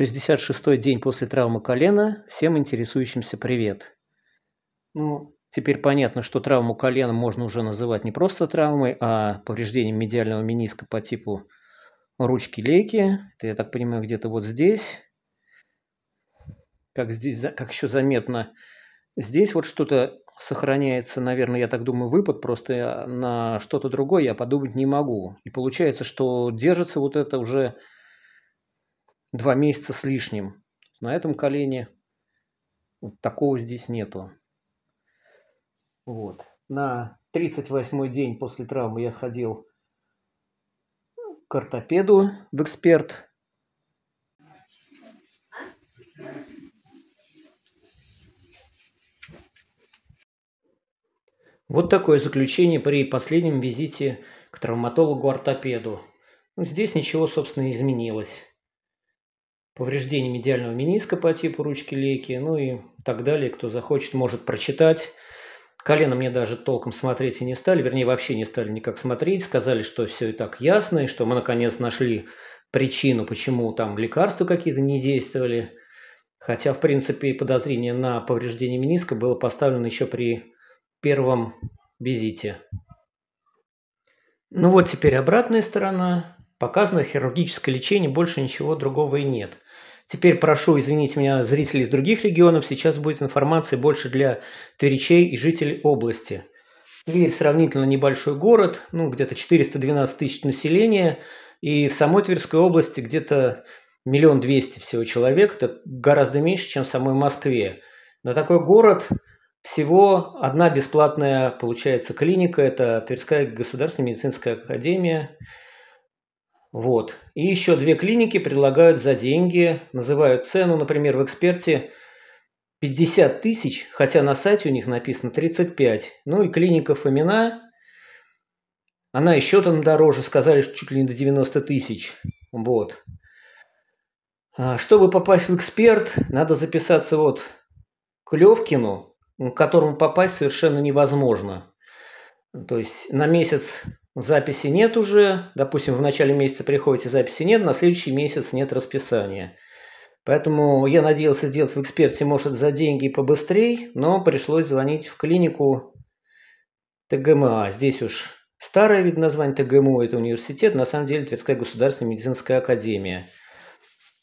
66-й день после травмы колена. Всем интересующимся привет. Ну, теперь понятно, что травму колена можно уже называть не просто травмой, а повреждением медиального мениска по типу ручки лейки. Это, я так понимаю, где-то вот здесь. Как здесь, как еще заметно, здесь вот что-то сохраняется, наверное, я так думаю, выпад, просто на что-то другое я подумать не могу. И получается, что держится вот это уже два месяца с лишним. На этом колене вот такого здесь нету. Вот. На 38-й день после травмы я сходил к ортопеду, в эксперт. Вот такое заключение при последнем визите к травматологу-ортопеду. Ну, здесь ничего, собственно, не изменилось повреждений медиального мениска по типу ручки Лейки, ну и так далее. Кто захочет, может прочитать. Колено мне даже толком смотреть и не стали, вернее, вообще не стали никак смотреть. Сказали, что все и так ясно, и что мы наконец нашли причину, почему там лекарства какие-то не действовали. Хотя, в принципе, подозрение на повреждение миниска было поставлено еще при первом визите. Ну вот теперь обратная сторона. Показано хирургическое лечение, больше ничего другого и нет. Теперь прошу извинить меня, зрителей из других регионов, сейчас будет информации больше для тверичей и жителей области. Тверь сравнительно небольшой город, ну где-то 412 тысяч населения, и в самой Тверской области где-то миллион двести всего человек, это гораздо меньше, чем в самой Москве. На такой город всего одна бесплатная, получается, клиника, это Тверская государственная медицинская академия, вот. И еще две клиники предлагают за деньги, называют цену, например, в эксперте 50 тысяч, хотя на сайте у них написано 35. Ну и клиника Фомина, она еще там дороже, сказали, что чуть ли не до 90 тысяч. Вот. А, чтобы попасть в эксперт, надо записаться вот к Левкину, к которому попасть совершенно невозможно. То есть на месяц записи нет уже, допустим, в начале месяца приходите, записи нет, на следующий месяц нет расписания. Поэтому я надеялся сделать в эксперте, может, за деньги побыстрее, но пришлось звонить в клинику ТГМА. Здесь уж старое вид название ТГМО – это университет, на самом деле Тверская государственная медицинская академия.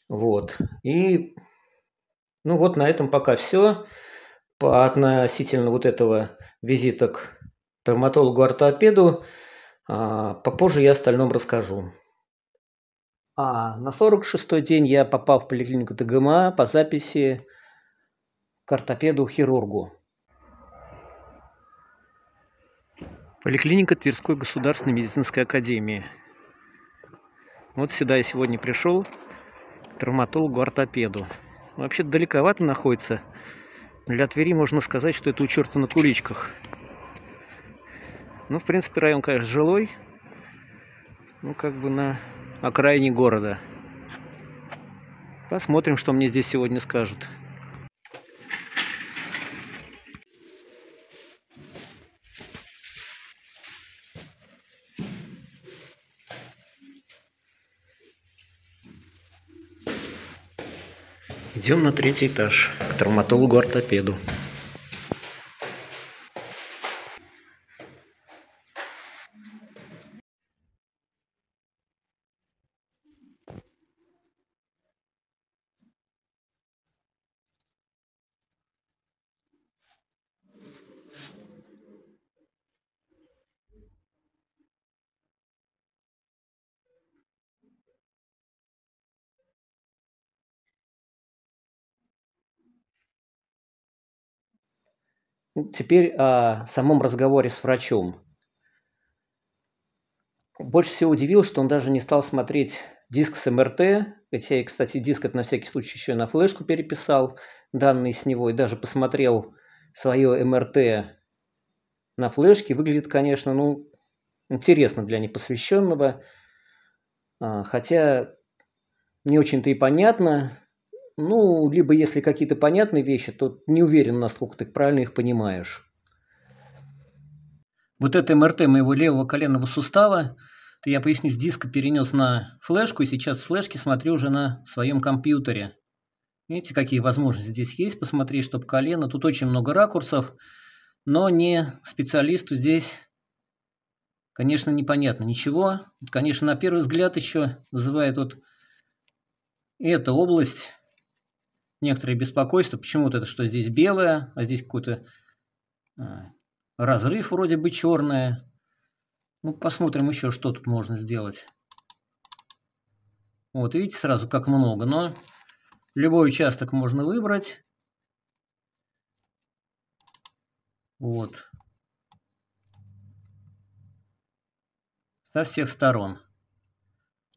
Вот. И ну вот на этом пока все. По относительно вот этого визита к травматологу-ортопеду. А, попозже я остальном расскажу. А на 46-й день я попал в поликлинику ТГМА по записи к ортопеду-хирургу. Поликлиника Тверской государственной медицинской академии. Вот сюда я сегодня пришел, травматологу-ортопеду. Вообще далековато находится. Для Твери можно сказать, что это у черта на куличках – ну, в принципе, район, конечно, жилой. Ну, как бы на окраине города. Посмотрим, что мне здесь сегодня скажут. Идем на третий этаж, к травматологу-ортопеду. Теперь о самом разговоре с врачом. Больше всего удивил, что он даже не стал смотреть диск с МРТ, хотя я, кстати, диск это на всякий случай еще на флешку переписал, данные с него, и даже посмотрел свое МРТ на флешке. Выглядит, конечно, ну, интересно для непосвященного, а, хотя не очень-то и понятно, ну, либо если какие-то понятные вещи, то не уверен, насколько ты правильно их понимаешь. Вот это МРТ моего левого коленного сустава, то я поясню, с диска перенес на флешку, и сейчас с флешки смотрю уже на своем компьютере. Видите, какие возможности здесь есть, посмотреть, чтобы колено. Тут очень много ракурсов, но не специалисту здесь, конечно, непонятно ничего. Конечно, на первый взгляд еще вызывает вот эта область некоторое беспокойство. Почему-то это что здесь белое, а здесь какой-то а, разрыв вроде бы черное. Ну, посмотрим еще, что тут можно сделать. Вот, видите, сразу как много, но любой участок можно выбрать. Вот. Со всех сторон.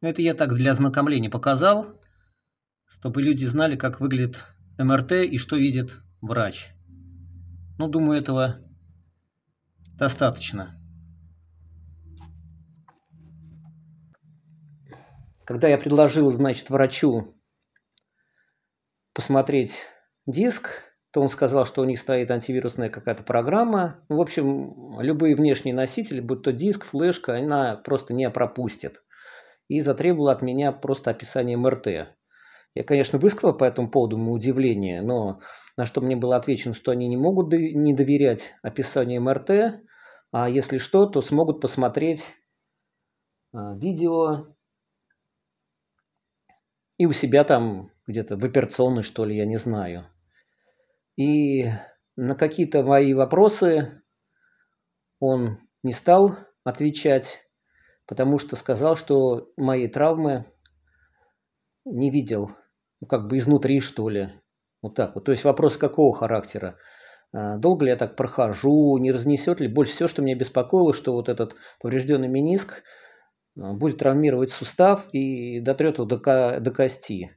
Ну, это я так для ознакомления показал чтобы люди знали, как выглядит МРТ и что видит врач. Ну, думаю, этого достаточно. Когда я предложил, значит, врачу посмотреть диск, то он сказал, что у них стоит антивирусная какая-то программа. Ну, в общем, любые внешние носители, будь то диск, флешка, она просто не пропустит. И затребовала от меня просто описание МРТ. Я, конечно, высказал по этому поводу удивление, но на что мне было отвечено, что они не могут не доверять описанию МРТ, а если что, то смогут посмотреть а, видео и у себя там где-то в операционной, что ли, я не знаю. И на какие-то мои вопросы он не стал отвечать, потому что сказал, что мои травмы не видел ну, как бы изнутри, что ли. Вот так вот. То есть вопрос какого характера? А, долго ли я так прохожу, не разнесет ли? Больше всего, что меня беспокоило, что вот этот поврежденный миниск а, будет травмировать сустав и дотрет его до, ко- до кости.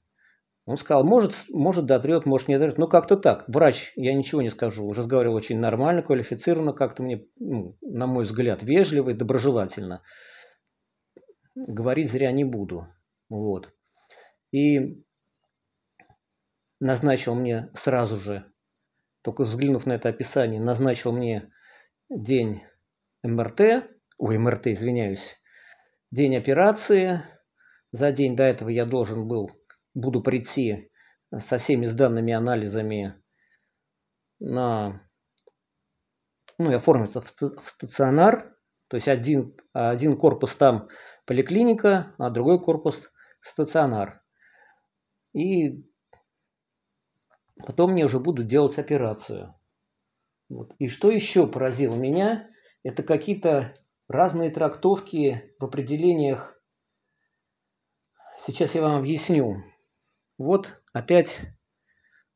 Он сказал, может, может дотрет, может не дотрет. Ну, как-то так. Врач, я ничего не скажу, разговаривал очень нормально, квалифицированно, как-то мне, ну, на мой взгляд, вежливо и доброжелательно. Говорить зря не буду. Вот. И назначил мне сразу же, только взглянув на это описание, назначил мне день МРТ, ой, МРТ, извиняюсь, день операции. За день до этого я должен был, буду прийти со всеми сданными анализами на, ну, и оформиться в, в стационар. То есть один, один корпус там поликлиника, а другой корпус стационар. И Потом мне уже будут делать операцию. Вот. И что еще поразило меня, это какие-то разные трактовки в определениях. Сейчас я вам объясню. Вот опять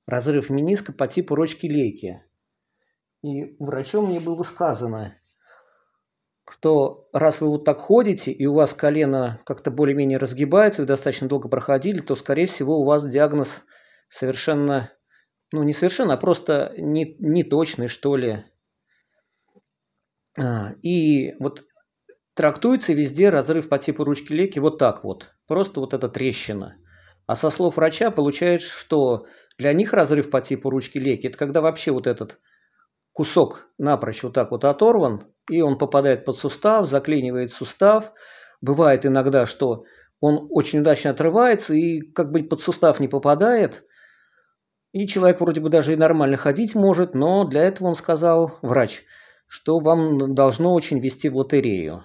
разрыв миниска по типу рочки лейки. И врачом мне было сказано, что раз вы вот так ходите, и у вас колено как-то более-менее разгибается, вы достаточно долго проходили, то, скорее всего, у вас диагноз совершенно ну, не совершенно, а просто не, не точный что ли. А, и вот трактуется везде разрыв по типу ручки леки вот так вот. Просто вот эта трещина. А со слов врача получается, что для них разрыв по типу ручки леки – это когда вообще вот этот кусок напрочь вот так вот оторван, и он попадает под сустав, заклинивает сустав. Бывает иногда, что он очень удачно отрывается и как бы под сустав не попадает – и человек вроде бы даже и нормально ходить может, но для этого он сказал, врач, что вам должно очень вести в лотерею.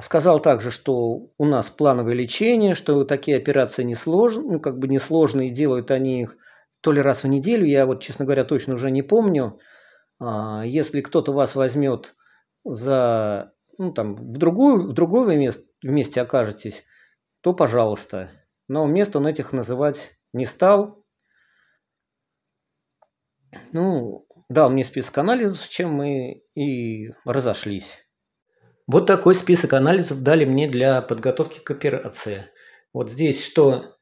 Сказал также, что у нас плановое лечение, что такие операции несложные, ну, как бы несложные, делают они их то ли раз в неделю, я вот, честно говоря, точно уже не помню. А, если кто-то вас возьмет за, ну, там, в, другую, в другое место, вместе окажетесь, то пожалуйста. Но место он этих называть не стал. Ну, дал мне список анализов, с чем мы и разошлись. Вот такой список анализов дали мне для подготовки к операции. Вот здесь что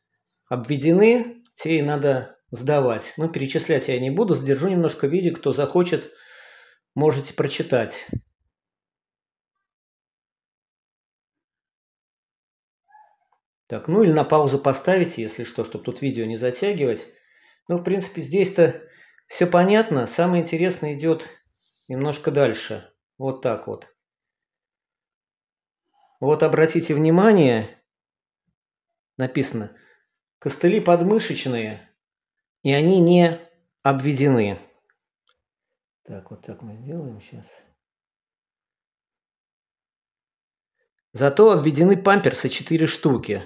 обведены, те и надо сдавать. Ну, перечислять я не буду, задержу немножко видео, кто захочет, можете прочитать. Так, ну или на паузу поставите, если что, чтобы тут видео не затягивать. Ну, в принципе, здесь-то все понятно. Самое интересное идет немножко дальше. Вот так вот. Вот обратите внимание, написано, костыли подмышечные, и они не обведены. Так, вот так мы сделаем сейчас. Зато обведены памперсы 4 штуки.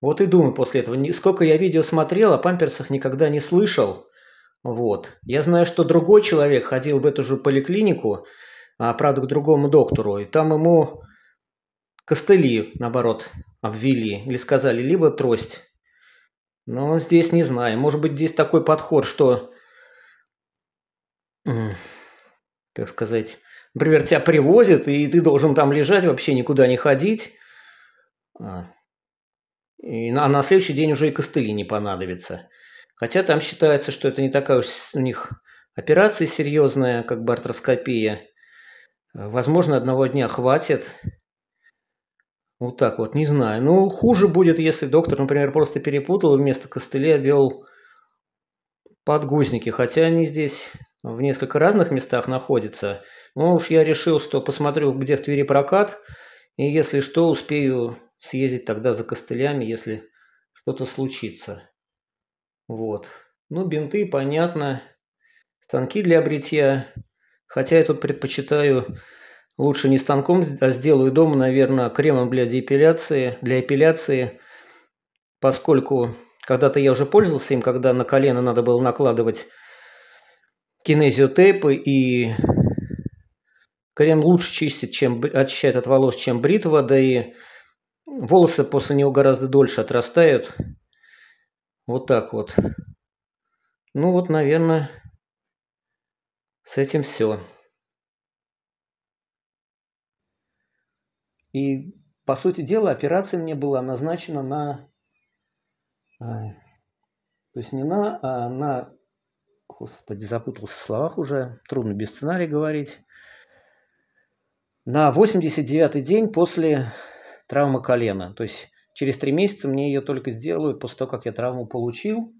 Вот и думаю после этого. Сколько я видео смотрел, о памперсах никогда не слышал. Вот. Я знаю, что другой человек ходил в эту же поликлинику, а, правда, к другому доктору, и там ему костыли, наоборот, обвели или сказали, либо трость. Но здесь не знаю. Может быть, здесь такой подход, что, как сказать, например, тебя привозят, и ты должен там лежать, вообще никуда не ходить. А, и на, а на следующий день уже и костыли не понадобятся. Хотя там считается, что это не такая уж у них операция серьезная, как бартроскопия. Возможно, одного дня хватит. Вот так вот, не знаю. Ну, хуже будет, если доктор, например, просто перепутал и вместо костыля вел подгузники. Хотя они здесь в несколько разных местах находятся. Ну уж я решил, что посмотрю, где в Твери прокат. И если что, успею съездить тогда за костылями, если что-то случится. Вот. Ну, бинты, понятно. Станки для бритья. Хотя я тут предпочитаю лучше не станком, а сделаю дома, наверное, кремом для депиляции, для эпиляции, поскольку когда-то я уже пользовался им, когда на колено надо было накладывать кинезиотейпы, и крем лучше чистит, чем очищает от волос, чем бритва, да и Волосы после него гораздо дольше отрастают. Вот так вот. Ну вот, наверное, с этим все. И, по сути дела, операция мне была назначена на... А, то есть не на, а на... Господи, запутался в словах уже. Трудно без сценария говорить. На 89-й день после травма колена. То есть через три месяца мне ее только сделают после того, как я травму получил.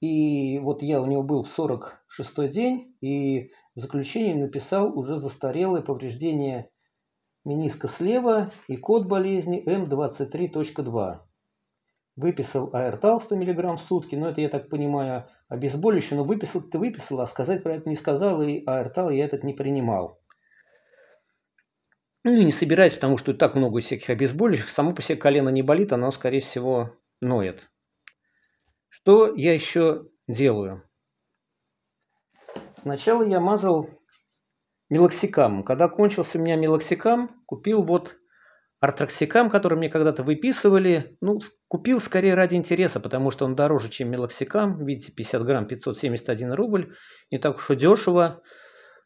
И вот я у него был в 46-й день, и в заключении написал уже застарелое повреждение мениска слева и код болезни М23.2. Выписал аэртал 100 мг в сутки, но это, я так понимаю, обезболивающее, но выписал ты выписал, а сказать про это не сказал, и аэртал я этот не принимал. Ну, и не собираюсь, потому что так много всяких обезболивающих. Само по себе колено не болит, оно, скорее всего, ноет. Что я еще делаю? Сначала я мазал мелоксикамом. Когда кончился у меня мелоксикам, купил вот артроксикам, который мне когда-то выписывали. Ну, купил скорее ради интереса, потому что он дороже, чем мелоксикам. Видите, 50 грамм 571 рубль. Не так уж и дешево.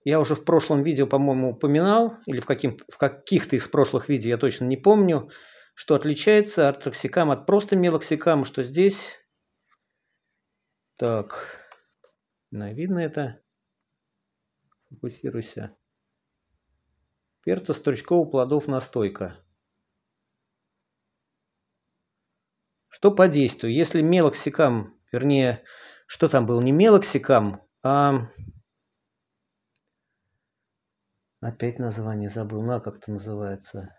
Я уже в прошлом видео, по-моему, упоминал, или в, в каких-то из прошлых видео, я точно не помню, что отличается артроксикам от просто мелоксикам, что здесь... Так, на видно это. Фокусируйся. Перца стручковых плодов настойка. Что по действию? Если мелоксикам, вернее, что там был, не мелоксикам, а Опять название забыл. Ну, а как это называется?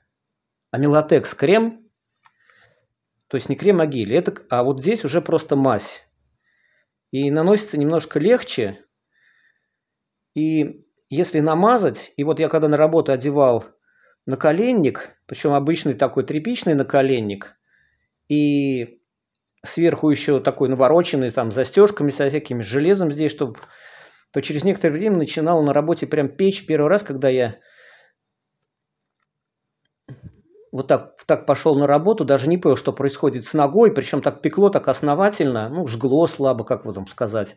Амилотекс крем. То есть не крем, а гель. Это, а вот здесь уже просто мазь. И наносится немножко легче. И если намазать, и вот я когда на работу одевал наколенник, причем обычный такой тряпичный наколенник, и сверху еще такой навороченный, там, застежками со всякими железом здесь, чтобы то через некоторое время начинала на работе прям печь. Первый раз, когда я вот так, так пошел на работу, даже не понял, что происходит с ногой, причем так пекло, так основательно, ну, жгло слабо, как в там сказать,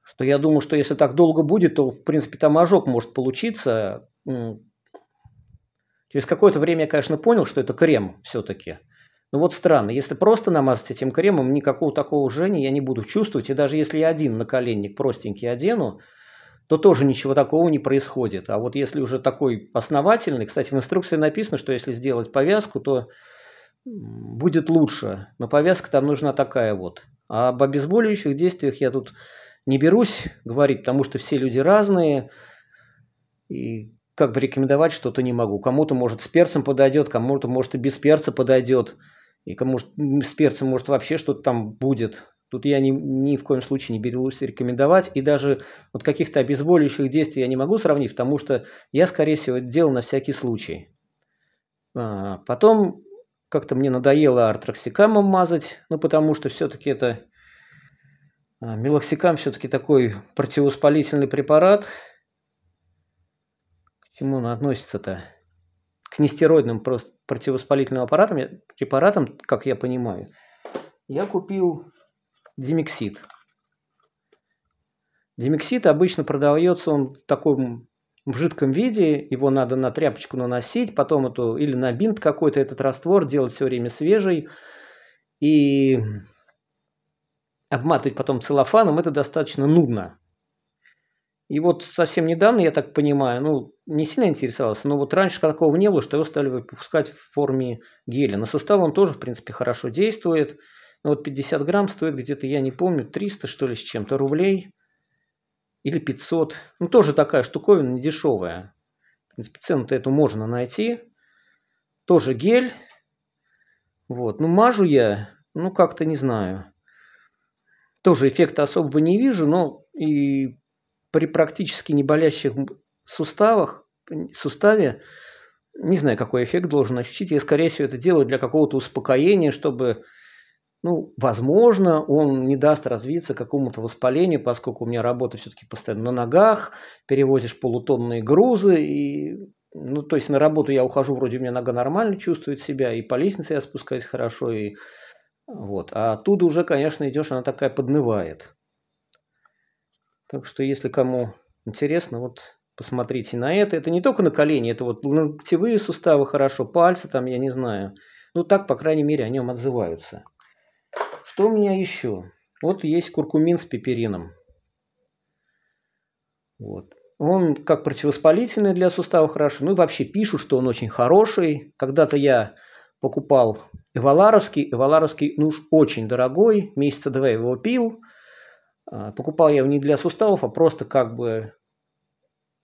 что я думаю, что если так долго будет, то, в принципе, там ожог может получиться. Через какое-то время я, конечно, понял, что это крем все-таки – ну вот странно, если просто намазать этим кремом, никакого такого жжения я не буду чувствовать. И даже если я один наколенник простенький одену, то тоже ничего такого не происходит. А вот если уже такой основательный, кстати, в инструкции написано, что если сделать повязку, то будет лучше. Но повязка там нужна такая вот. А об обезболивающих действиях я тут не берусь говорить, потому что все люди разные. И как бы рекомендовать что-то не могу. Кому-то, может, с перцем подойдет, кому-то, может, и без перца подойдет. И может, с перцем, может, вообще что-то там будет. Тут я ни, ни в коем случае не берусь рекомендовать. И даже вот каких-то обезболивающих действий я не могу сравнить, потому что я, скорее всего, это делал на всякий случай. А, потом как-то мне надоело артроксикамом мазать, ну, потому что все-таки это... А, мелоксикам все-таки такой противовоспалительный препарат. К чему он относится-то? к нестероидным противовоспалительным аппаратам, препаратам, как я понимаю, я купил димексид. Димексид обычно продается он в таком в жидком виде, его надо на тряпочку наносить, потом эту, или на бинт какой-то этот раствор делать все время свежий и обматывать потом целлофаном, это достаточно нудно. И вот совсем недавно, я так понимаю, ну, не сильно интересовался, но вот раньше такого не было, что его стали выпускать в форме геля. На сустав он тоже, в принципе, хорошо действует. Но ну, вот 50 грамм стоит где-то, я не помню, 300 что ли с чем-то рублей или 500. Ну, тоже такая штуковина не дешевая. В принципе, цену-то эту можно найти. Тоже гель. Вот. Ну, мажу я, ну, как-то не знаю. Тоже эффекта особого не вижу, но и при практически не болящих суставах, суставе, не знаю, какой эффект должен ощутить. Я, скорее всего, это делаю для какого-то успокоения, чтобы, ну, возможно, он не даст развиться какому-то воспалению, поскольку у меня работа все-таки постоянно на ногах, перевозишь полутонные грузы, и, ну, то есть на работу я ухожу, вроде у меня нога нормально чувствует себя, и по лестнице я спускаюсь хорошо, и вот. А оттуда уже, конечно, идешь, она такая поднывает. Так что, если кому интересно, вот посмотрите на это. Это не только на колени, это вот ногтевые суставы хорошо, пальцы там, я не знаю. Ну, так, по крайней мере, о нем отзываются. Что у меня еще? Вот есть куркумин с пеперином. Вот. Он как противовоспалительный для сустава хорошо. Ну и вообще пишут, что он очень хороший. Когда-то я покупал Эваларовский. Эваларовский, ну уж очень дорогой. Месяца два его пил. А, покупал я его не для суставов, а просто как бы...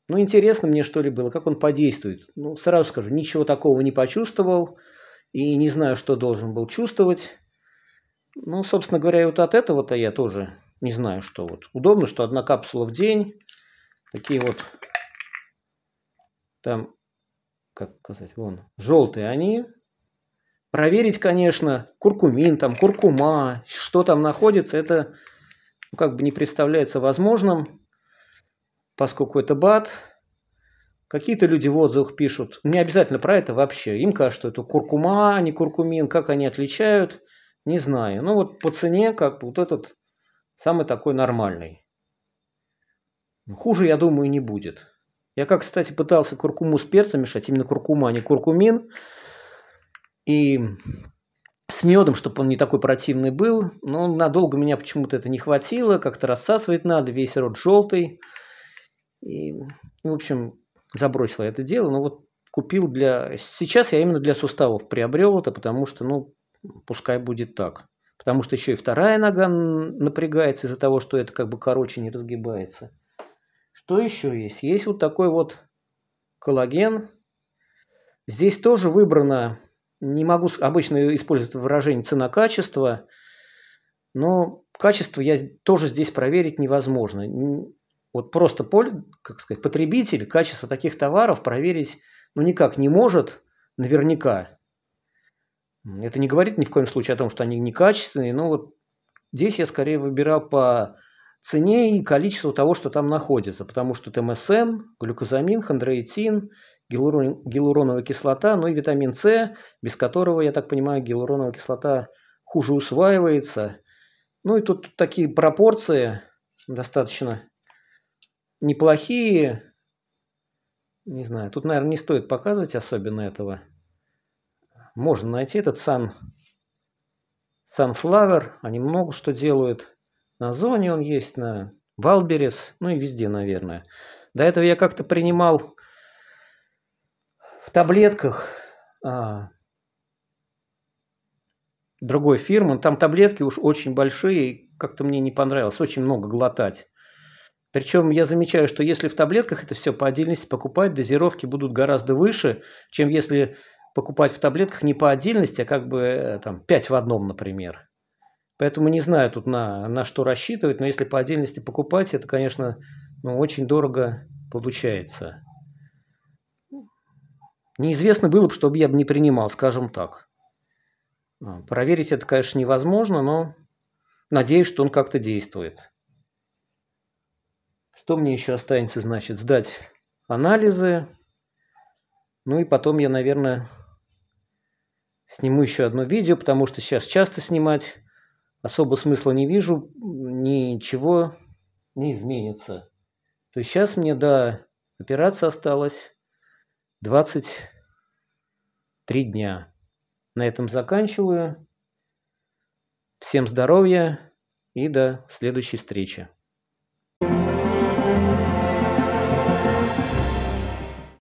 Ну, интересно мне что ли было, как он подействует. Ну, сразу скажу, ничего такого не почувствовал. И не знаю, что должен был чувствовать. Ну, собственно говоря, вот от этого-то я тоже не знаю, что вот. Удобно, что одна капсула в день. Такие вот там, как сказать, вон, желтые они. Проверить, конечно, куркумин, там, куркума, что там находится, это ну, как бы не представляется возможным, поскольку это бат. Какие-то люди в отзывах пишут, не обязательно про это вообще, им кажется, что это куркума, а не куркумин, как они отличают, не знаю. Ну вот по цене как вот этот самый такой нормальный. Ну, хуже, я думаю, не будет. Я как, кстати, пытался куркуму с перцем мешать, именно куркума, а не куркумин. И с медом, чтобы он не такой противный был. Но надолго меня почему-то это не хватило. Как-то рассасывать надо, весь рот желтый. И, в общем, забросила это дело. Но вот купил для... Сейчас я именно для суставов приобрел это, потому что, ну, пускай будет так. Потому что еще и вторая нога напрягается из-за того, что это как бы короче не разгибается. Что еще есть? Есть вот такой вот коллаген. Здесь тоже выбрано не могу обычно использовать выражение цена-качество, но качество я тоже здесь проверить невозможно. Вот просто как сказать, потребитель качество таких товаров проверить ну, никак не может наверняка. Это не говорит ни в коем случае о том, что они некачественные, но вот здесь я скорее выбирал по цене и количеству того, что там находится, потому что ТМСМ, эм эм, глюкозамин, хондроитин – гиалурон, гиалуроновая кислота, ну и витамин С, без которого, я так понимаю, гиалуроновая кислота хуже усваивается. Ну и тут такие пропорции достаточно неплохие. Не знаю, тут, наверное, не стоит показывать особенно этого. Можно найти этот сан Sunflower, они много что делают. На зоне он есть, на Валберес, ну и везде, наверное. До этого я как-то принимал таблетках а, другой фирмы. Ну, там таблетки уж очень большие, как-то мне не понравилось, очень много глотать. Причем я замечаю, что если в таблетках это все по отдельности покупать, дозировки будут гораздо выше, чем если покупать в таблетках не по отдельности, а как бы э, там 5 в одном, например. Поэтому не знаю тут на, на что рассчитывать, но если по отдельности покупать, это, конечно, ну, очень дорого получается. Неизвестно было бы, чтобы я бы не принимал, скажем так. А, проверить это, конечно, невозможно, но надеюсь, что он как-то действует. Что мне еще останется, значит, сдать анализы. Ну и потом я, наверное, сниму еще одно видео, потому что сейчас часто снимать особо смысла не вижу, ничего не изменится. То есть сейчас мне да операция осталась. 23 дня. На этом заканчиваю. Всем здоровья и до следующей встречи.